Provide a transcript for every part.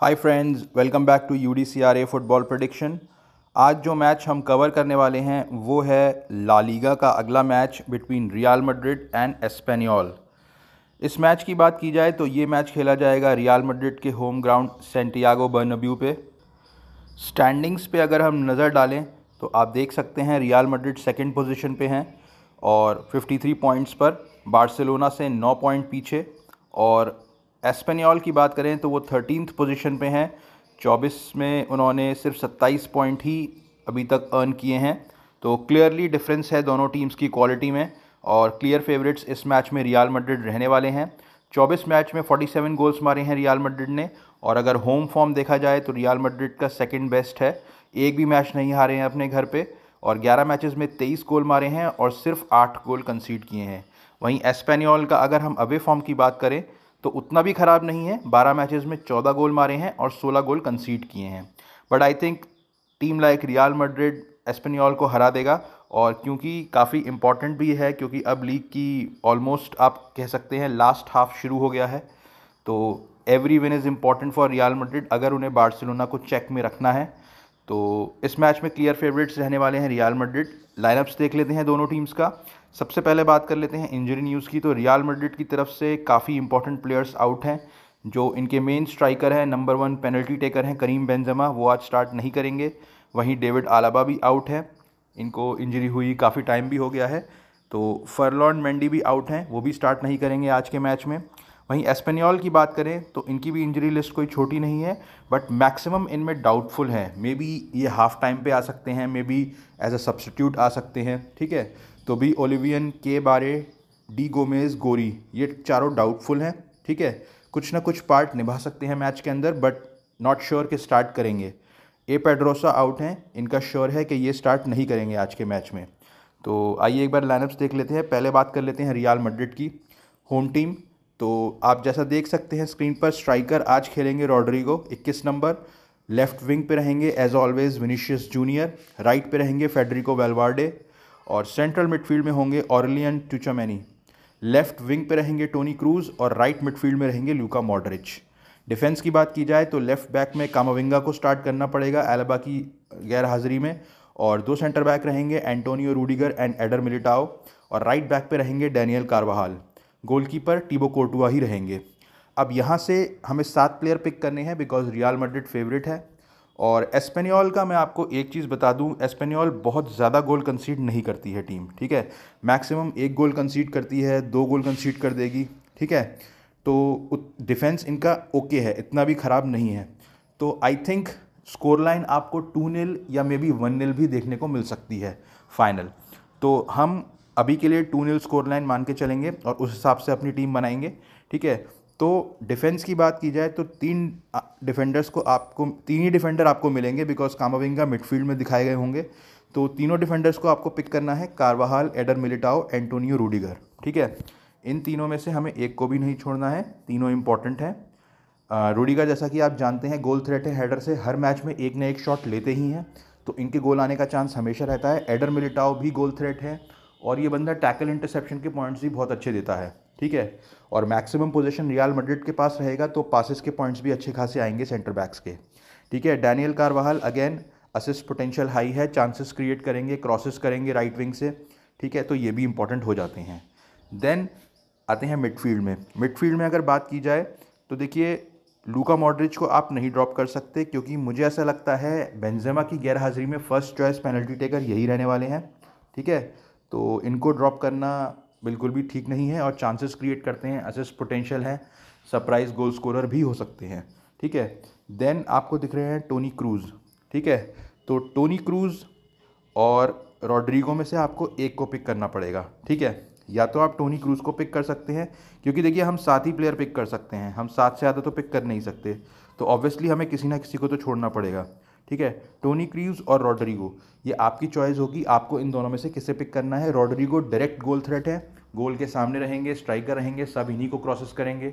hi friends welcome back to U D C R A football prediction आज जो match हम cover करने वाले हैं वो है लालीगा का अगला match between Real Madrid and Espanyol इस मैच की बात की जाए तो ये मैच खेला जाएगा रियाल मड्रिड के होम ग्राउंड सेंटियागो बर्नब्यू पे स्टैंडिंग्स पे अगर हम नज़र डालें तो आप देख सकते हैं रियाल मड्रिड सेकेंड पोजिशन पे हैं और 53 पॉइंट्स पर बार्सिलोना से 9 पॉइंट पीछे और एस्पेनियॉल की बात करें तो वो थर्टीन पोजीशन पे हैं चौबीस में उन्होंने सिर्फ सत्ताईस पॉइंट ही अभी तक अर्न किए हैं तो क्लियरली डिफरेंस है दोनों टीम्स की क्वालिटी में और क्लियर फेवरेट्स इस मैच में रियाल मड्रिड रहने वाले हैं 24 मैच में 47 गोल्स मारे हैं रियाल मड्रिड ने और अगर होम फॉर्म देखा जाए तो रियाल मड्रिड का सेकेंड बेस्ट है एक भी मैच नहीं हारे हैं अपने घर पर और ग्यारह मैचेस में तेईस गोल मारे हैं और सिर्फ आठ गोल कंसीड किए हैं वहीं एस्पेनियॉल का अगर हम अवे फॉर्म की बात करें तो उतना भी ख़राब नहीं है बारह मैचेज़ में चौदह गोल मारे हैं और सोलह गोल कंसीड किए हैं but I think team like Real Madrid Espanyol को हरा देगा और क्योंकि काफ़ी इम्पॉर्टेंट भी है क्योंकि अब लीग की ऑलमोस्ट आप कह सकते हैं लास्ट हाफ शुरू हो गया है तो every win is important for Real Madrid अगर उन्हें बार्सिलोना को चेक में रखना है तो इस मैच में क्लियर फेवरेट्स रहने वाले हैं रियाल मड्रिड लाइनअप्स देख लेते हैं दोनों टीम्स का सबसे पहले बात कर लेते हैं इंजरी न्यूज़ की तो रियाल मेड्रिड की तरफ से काफ़ी इंपॉर्टेंट प्लेयर्स आउट हैं जो इनके मेन स्ट्राइकर हैं नंबर वन पेनल्टी टेकर हैं करीम बेंजमा वो आज स्टार्ट नहीं करेंगे वहीं डेविड आलाबा भी आउट हैं इनको इंजरी हुई काफ़ी टाइम भी हो गया है तो फरलॉन मैंडी भी आउट हैं वो भी स्टार्ट नहीं करेंगे आज के मैच में वहीं एस्पेनियॉल की बात करें तो इनकी भी इंजरी लिस्ट कोई छोटी नहीं है बट मैक्सिमम इनमें डाउटफुल है मे बी ये हाफ टाइम पे आ सकते हैं may be as a substitute आ सकते हैं ठीक है तो भी ओलिवियन के बारे डी गोमेज गोरी ये चारों डाउटफुल हैं ठीक है कुछ ना कुछ पार्ट निभा सकते हैं मैच के अंदर बट नॉट श्योर कि स्टार्ट करेंगे ए पेड्रोसा आउट हैं इनका श्योर है कि ये स्टार्ट नहीं करेंगे आज के मैच में तो आइए एक बार लाइनअप्स देख लेते हैं पहले बात कर लेते हैं रियाल मड्रिड की होम टीम तो आप जैसा देख सकते हैं स्क्रीन पर स्ट्राइकर आज खेलेंगे रॉड्रिगो 21 नंबर लेफ्ट विंग पे रहेंगे as always Vinicius Junior right पे रहेंगे फेडरिको वेलवार्डे और सेंट्रल मिडफील्ड में होंगे ऑरलियन ट्यूचामैनी लेफ्ट विंग पे रहेंगे टोनी क्रूज और राइट मिडफील्ड में रहेंगे लूका मॉडरिच डिफेंस की बात की जाए तो लेफ्ट बैक में कामाविंगा को स्टार्ट करना पड़ेगा एलबा की गैर हाजिरी में और दो सेंटर बैक रहेंगे Antonio Rudiger and Eder Militao और राइट बैक पे रहेंगे डैनियल कारवाहाल गोलकीपर टीबो कोटुआ ही रहेंगे अब यहाँ से हमें सात प्लेयर पिक करने हैं बिकॉज रियाल मड्रिड फेवरेट है और एस्पेनियोल का मैं आपको एक चीज़ बता दूं एस्पेनियोल बहुत ज़्यादा गोल कंसीड नहीं करती है टीम ठीक है मैक्सिमम एक गोल कंसीड करती है दो गोल कंसीड कर देगी ठीक है तो डिफेंस इनका ओके है इतना भी ख़राब नहीं है तो आई थिंक स्कोर लाइन आपको टू नील या मे बी वन नील भी देखने को मिल सकती है फाइनल तो हम अभी के लिए टू नील स्कोर लाइन मान के चलेंगे और उस हिसाब से अपनी टीम बनाएंगे ठीक है तो डिफेंस की बात की जाए तो तीन डिफेंडर्स को आपको तीन ही डिफेंडर आपको मिलेंगे बिकॉज कामाविंगा मिडफील्ड में दिखाए गए होंगे तो तीनों डिफेंडर्स को आपको पिक करना है Carvajal Eder Militao Antonio Rudiger ठीक है इन तीनों में से हमें एक को भी नहीं छोड़ना है तीनों इंपॉर्टेंट हैं रूडिगर जैसा कि आप जानते हैं गोल थ्रेट है हेडर से हर मैच में एक ना एक शॉट लेते ही हैं तो इनके गोल आने का चांस हमेशा रहता है एडर मिलिटाओ भी गोल थ्रेट है और ये बंदा टैकल इंटरसेप्शन के पॉइंट्स भी बहुत अच्छे देता है ठीक है और मैक्सिमम पोजीशन रियल मड्रिड के पास रहेगा तो पासिस के पॉइंट्स भी अच्छे खासे आएंगे सेंटर बैक्स के ठीक है Daniel Carvajal again assist potential high है चांसेस क्रिएट करेंगे क्रॉसेस करेंगे राइट विंग से ठीक है तो ये भी इंपॉर्टेंट हो जाते हैं देन आते हैं मिडफील्ड में मिडफील्ड में अगर बात की जाए तो देखिए लूका मॉड्रिज को आप नहीं ड्रॉप कर सकते क्योंकि मुझे ऐसा लगता है बेंजेमा की गैरहाज़िरी में फ़र्स्ट चॉइस पेनल्टी टेकर यही रहने वाले हैं ठीक है तो इनको ड्रॉप करना बिल्कुल भी ठीक नहीं है और चांसेस क्रिएट करते हैं असिस्ट पोटेंशियल है सरप्राइज गोल स्कोरर भी हो सकते हैं ठीक है देन आपको दिख रहे हैं टोनी क्रूज़ ठीक है तो टोनी क्रूज़ और रॉड्रिगो में से आपको एक को पिक करना पड़ेगा ठीक है या तो आप टोनी क्रूज़ को पिक कर सकते हैं क्योंकि देखिए हम सात ही प्लेयर पिक कर सकते हैं हम सात से ज़्यादा तो पिक कर नहीं सकते तो ऑब्वियसली हमें किसी ना किसी को तो छोड़ना पड़ेगा ठीक है टोनी क्रीव्स और रॉड्रिगो ये आपकी चॉइस होगी आपको इन दोनों में से किसे पिक करना है रॉड्रिगो डायरेक्ट गोल थ्रेट है गोल के सामने रहेंगे स्ट्राइकर रहेंगे सब इन्हीं को क्रॉसेस करेंगे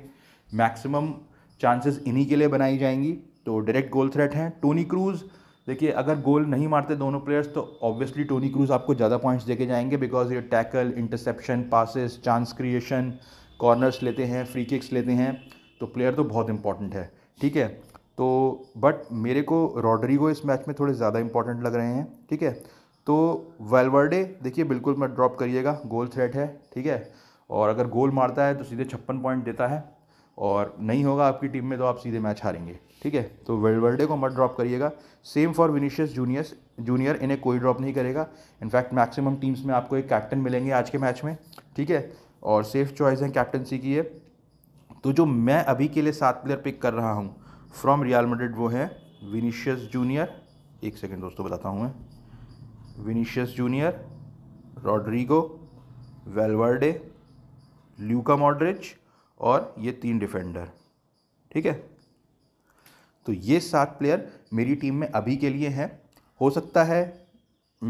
मैक्सिमम चांसेस इन्हीं के लिए बनाई जाएंगी तो डायरेक्ट गोल थ्रेट हैं टोनी क्रूज़ देखिए अगर गोल नहीं मारते दोनों प्लेयर्स तो ऑब्वियसली टोनी क्रूज़ आपको ज़्यादा पॉइंट्स देके जाएंगे बिकॉज ये tackle interception passes chance creation corners लेते हैं फ्री किक्स लेते हैं तो प्लेयर तो बहुत इंपॉर्टेंट है ठीक है तो बट मेरे को रॉड्रिगो इस मैच में थोड़े ज़्यादा इंपॉर्टेंट लग रहे हैं ठीक है तो वेलवर्डे देखिए बिल्कुल मत ड्रॉप करिएगा गोल थ्रेट है ठीक है और अगर गोल मारता है तो सीधे छप्पन पॉइंट देता है और नहीं होगा आपकी टीम में तो आप सीधे मैच हारेंगे ठीक है तो वेलवर्डे को मत ड्रॉप करिएगा same for Vinicius Juniors Junior इन्हें कोई ड्रॉप नहीं करेगा इनफैक्ट मैक्सिमम टीम्स में आपको एक कैप्टन मिलेंगे आज के मैच में ठीक है और सेफ चॉइस है कैप्टनसी की है तो जो मैं अभी के लिए सात प्लेयर पिक कर रहा हूँ फ्रॉम रियल मेड्रिड वो है विनीशियस जूनियर एक सेकेंड दोस्तों बताता हूँ मैं Vinicius Junior Rodrygo Valverde Luka Modric और ये तीन डिफेंडर ठीक है तो ये सात प्लेयर मेरी टीम में अभी के लिए हैं हो सकता है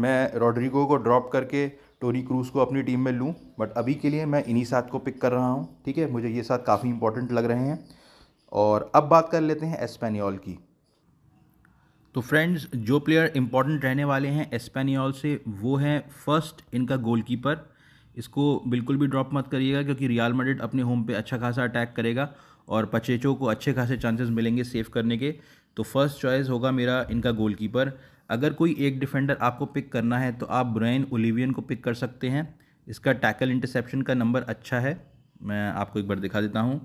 मैं रॉड्रिगो को ड्रॉप करके टोनी क्रूज को अपनी टीम में लूँ बट अभी के लिए मैं इन्हीं सात को पिक कर रहा हूँ ठीक है मुझे ये सात काफ़ी इंपॉर्टेंट लग रहे हैं और अब बात कर लेते हैं एस्पेनियल की तो फ्रेंड्स जो प्लेयर इंपॉर्टेंट रहने वाले हैं एस्पेनियल से वो हैं फर्स्ट इनका गोलकीपर इसको बिल्कुल भी ड्रॉप मत करिएगा क्योंकि रियाल मैड्रिड अपने होम पे अच्छा खासा अटैक करेगा और पचेचो को अच्छे खासे चांसेस मिलेंगे सेव करने के तो फर्स्ट चॉइस होगा मेरा इनका गोलकीपर अगर कोई एक डिफेंडर आपको पिक करना है तो आप ब्रैन ओलिवियन को पिक कर सकते हैं इसका टैकल इंटरसेप्शन का नंबर अच्छा है मैं आपको एक बार दिखा देता हूँ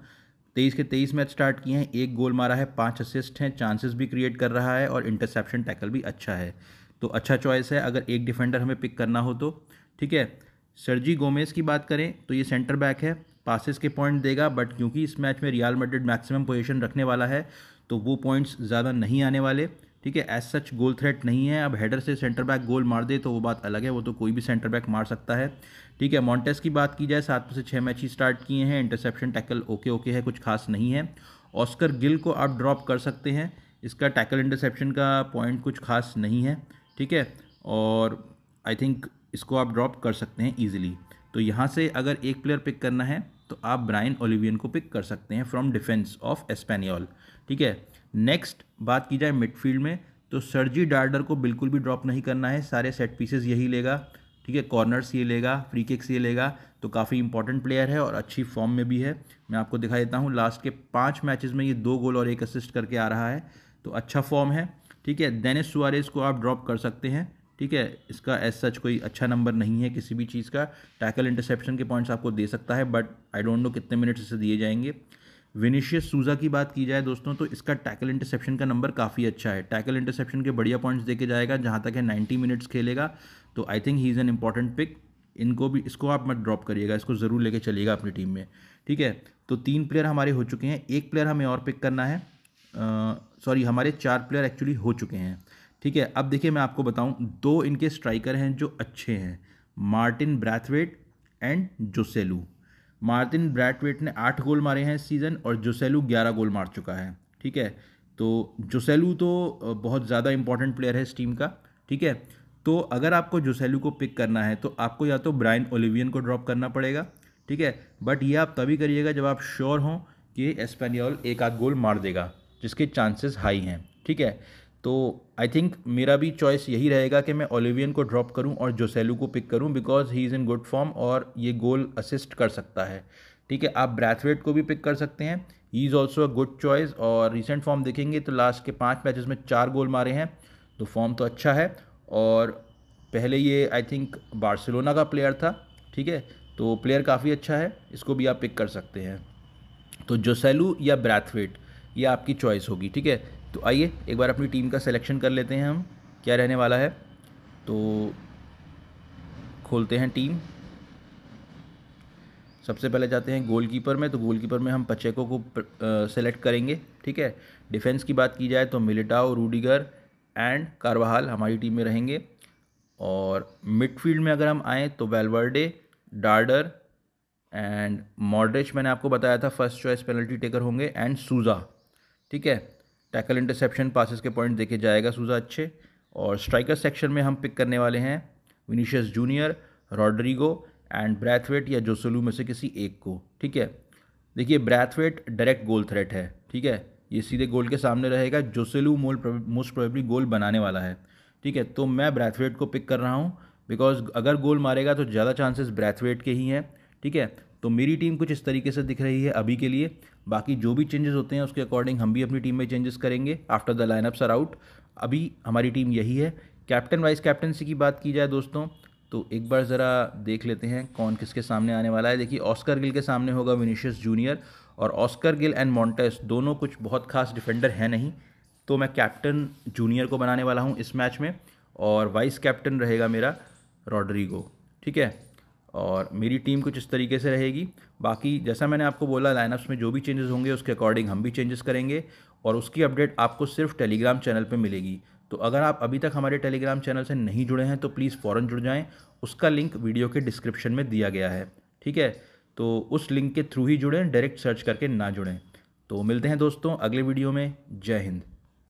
तेईस के तेईस मैच स्टार्ट किए हैं एक गोल मारा है पाँच असिस्ट हैं चांसेस भी क्रिएट कर रहा है और इंटरसेप्शन टैकल भी अच्छा है तो अच्छा चॉइस है अगर एक डिफेंडर हमें पिक करना हो तो ठीक है सरजी गोमेज की बात करें तो ये सेंटर बैक है पासिस के पॉइंट देगा बट क्योंकि इस मैच में रियल मेड्रिड मैक्सिमम पोजीशन रखने वाला है तो वो पॉइंट्स ज़्यादा नहीं आने वाले ठीक है एज सच गोल थ्रेट नहीं है अब हेडर से सेंटर बैक गोल मार दे तो वो बात अलग है वो तो कोई भी सेंटर बैक मार सकता है ठीक है मॉन्टेस की बात की जाए सात में से छः मैच ही स्टार्ट किए हैं इंटरसेप्शन टैकल ओके ओके है कुछ खास नहीं है ऑस्कर गिल को आप ड्रॉप कर सकते हैं इसका टैकल इंटरसेप्शन का पॉइंट कुछ खास नहीं है ठीक है और आई थिंक इसको आप ड्रॉप कर सकते हैं ईजिली तो यहाँ से अगर एक प्लेयर पिक करना है तो आप ब्राइन ओलिवियन को पिक कर सकते हैं फ्रॉम डिफेंस ऑफ एस्पेनियॉल ठीक है नेक्स्ट बात की जाए मिडफील्ड में तो सरजी डार्डर को बिल्कुल भी ड्रॉप नहीं करना है सारे सेट पीसेस यही लेगा ठीक है कॉर्नर्स ये लेगा फ्री किक्स ये लेगा तो काफ़ी इंपॉर्टेंट प्लेयर है और अच्छी फॉर्म में भी है मैं आपको दिखा देता हूँ लास्ट के पाँच मैचेस में ये दो गोल और एक असिस्ट करके आ रहा है तो अच्छा फॉर्म है ठीक है दैनिस सुआरेस को आप ड्रॉप कर सकते हैं ठीक है इसका एज सच कोई अच्छा नंबर नहीं है किसी भी चीज़ का टैकल इंटरसेप्शन के पॉइंट्स आपको दे सकता है बट आई डोंट नो कितने मिनट्स इसे दिए जाएंगे विनिशियस सूजा की बात की जाए दोस्तों तो इसका टैकल इंटरसेप्शन का नंबर काफ़ी अच्छा है टैकल इंटरसेप्शन के बढ़िया पॉइंट्स देके जाएगा जहाँ तक है नाइन्टी मिनट्स खेलेगा तो I think he is an important pick इनको भी इसको आप मत ड्रॉप करिएगा इसको ज़रूर लेके चलिएगा अपनी टीम में ठीक है तो तीन प्लेयर हमारे हो चुके हैं एक प्लेयर हमें और पिक करना है सॉरी हमारे चार प्लेयर एक्चुअली हो चुके हैं ठीक है अब देखिए मैं आपको बताऊं दो इनके स्ट्राइकर हैं जो अच्छे हैं Martin Braithwaite and Joselu Martin Braithwaite ने आठ गोल मारे हैं इस सीज़न और जोसेलू ग्यारह गोल मार चुका है ठीक है तो जोसेलू तो बहुत ज़्यादा इंपॉर्टेंट प्लेयर है इस टीम का ठीक है तो अगर आपको जोसेलू को पिक करना है तो आपको या तो ब्रायन ओलिवियन को ड्रॉप करना पड़ेगा ठीक है बट ये आप तभी करिएगा जब आप श्योर हों कि एस्पेनियोल एक आध गोल मार देगा जिसके चांसेस हाई हैं ठीक है तो आई थिंक मेरा भी चॉइस यही रहेगा कि मैं ओलिवियन को ड्रॉप करूं और जोसेलू को पिक करूं because he is in good form और ये गोल असिस्ट कर सकता है ठीक है आप ब्रैथवेट को भी पिक कर सकते हैं he is also a good choice और रिसेंट फॉर्म देखेंगे तो लास्ट के पाँच मैचेस में चार गोल मारे हैं तो फॉर्म तो अच्छा है और पहले ये आई थिंक बार्सिलोना का प्लेयर था ठीक है तो प्लेयर काफ़ी अच्छा है इसको भी आप पिक कर सकते हैं तो जोसेलू या ब्रैथवेट ये आपकी चॉइस होगी ठीक है तो आइए एक बार अपनी टीम का सिलेक्शन कर लेते हैं हम क्या रहने वाला है तो खोलते हैं टीम सबसे पहले जाते हैं गोलकीपर में तो गोलकीपर में हम पचेको को सेलेक्ट करेंगे ठीक है डिफेंस की बात की जाए तो मिलिटाओ रूडिगर एंड कारवाहाल हमारी टीम में रहेंगे और मिडफील्ड में अगर हम आएँ तो वेलवर्डे डार्डर एंड मॉड्रिच मैंने आपको बताया था फर्स्ट चॉइस पेनल्टी टेकर होंगे एंड सूज़ा ठीक है टैकल इंटरसेप्शन पासिस के पॉइंट देखे जाएगा सूजा अच्छे और स्ट्राइकर सेक्शन में हम पिक करने वाले हैं Vinicius Junior Rodrygo and Braithwaite या जोसोलू में से किसी एक को ठीक है देखिए ब्रैथवेट डायरेक्ट गोल थ्रेट है ठीक है ये सीधे गोल के सामने रहेगा जोसेलू मोल मोस्ट प्रोबेबली गोल बनाने वाला है ठीक है तो मैं ब्रैथवेट को पिक कर रहा हूँ बिकॉज अगर गोल मारेगा तो ज़्यादा चांसेस ब्रैथवेट के ही हैं ठीक है तो मेरी टीम कुछ इस तरीके से दिख रही है अभी के लिए बाकी जो भी चेंजेस होते हैं उसके अकॉर्डिंग हम भी अपनी टीम में चेंजेस करेंगे after the lineups are out अभी हमारी टीम यही है कैप्टन वाइस कैप्टनसी की बात की जाए दोस्तों तो एक बार ज़रा देख लेते हैं कौन किसके सामने आने वाला है देखिए ऑस्कर गिल के सामने होगा विनीशियस जूनियर और ऑस्कर गिल एंड मॉन्टेस दोनों कुछ बहुत खास डिफेंडर हैं नहीं तो मैं कैप्टन जूनियर को बनाने वाला हूँ इस मैच में और वाइस कैप्टन रहेगा मेरा रॉड्रिगो ठीक है और मेरी टीम कुछ इस तरीके से रहेगी बाकी जैसा मैंने आपको बोला लाइनअप्स में जो भी चेंजेस होंगे उसके अकॉर्डिंग हम भी चेंजेस करेंगे और उसकी अपडेट आपको सिर्फ टेलीग्राम चैनल पर मिलेगी तो अगर आप अभी तक हमारे टेलीग्राम चैनल से नहीं जुड़े हैं तो प्लीज़ फ़ौरन जुड़ जाएँ उसका लिंक वीडियो के डिस्क्रिप्शन में दिया गया है ठीक है तो उस लिंक के थ्रू ही जुड़ें डायरेक्ट सर्च करके ना जुड़ें तो मिलते हैं दोस्तों अगले वीडियो में जय हिंद